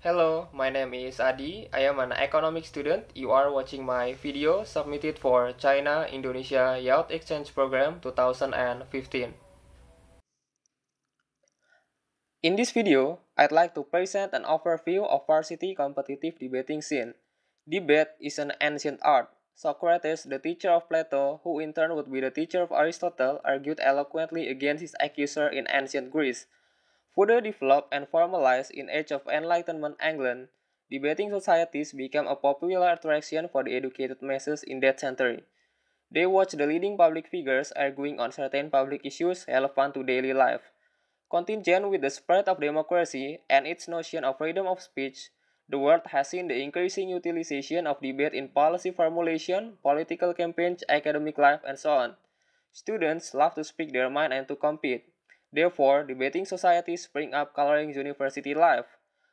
Hello, my name is Adi. I am an economics student. You are watching my video submitted for China Indonesia Youth Exchange Program 2015. In this video, I'd like to present an overview of varsity competitive debating scene. Debate is an ancient art. Socrates, the teacher of Plato, who in turn would be the teacher of Aristotle, argued eloquently against his accuser in ancient Greece. further developed and formalized in Age of Enlightenment England, debating societies became a popular attraction for the educated masses in that century. They watched the leading public figures arguing on certain public issues relevant to daily life. Contingent with the spread of democracy and its notion of freedom of speech, the world has seen the increasing utilization of debate in policy formulation, political campaigns, academic life, and so on. Students love to speak their mind and to compete. Therefore, debating societies bring up coloring university life.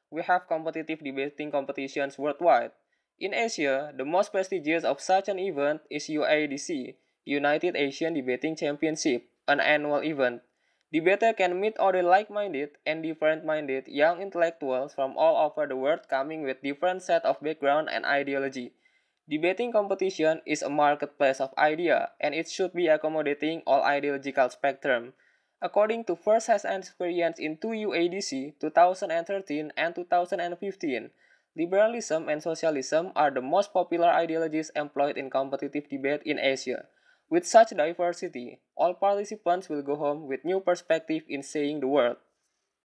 We have competitive debating competitions worldwide. In Asia, the most prestigious of such an event is UADC, United Asian Debating Championship, an annual event. Debater can meet other like-minded and different-minded young intellectuals from all over the world coming with different set of background and ideology. Debating competition is a marketplace of idea and it should be accommodating all ideological spectrum. According to first hand experience in two UADC 2013 and 2015, liberalism and socialism are the most popular ideologies employed in competitive debate in Asia. With such diversity, all participants will go home with new perspective in seeing the world.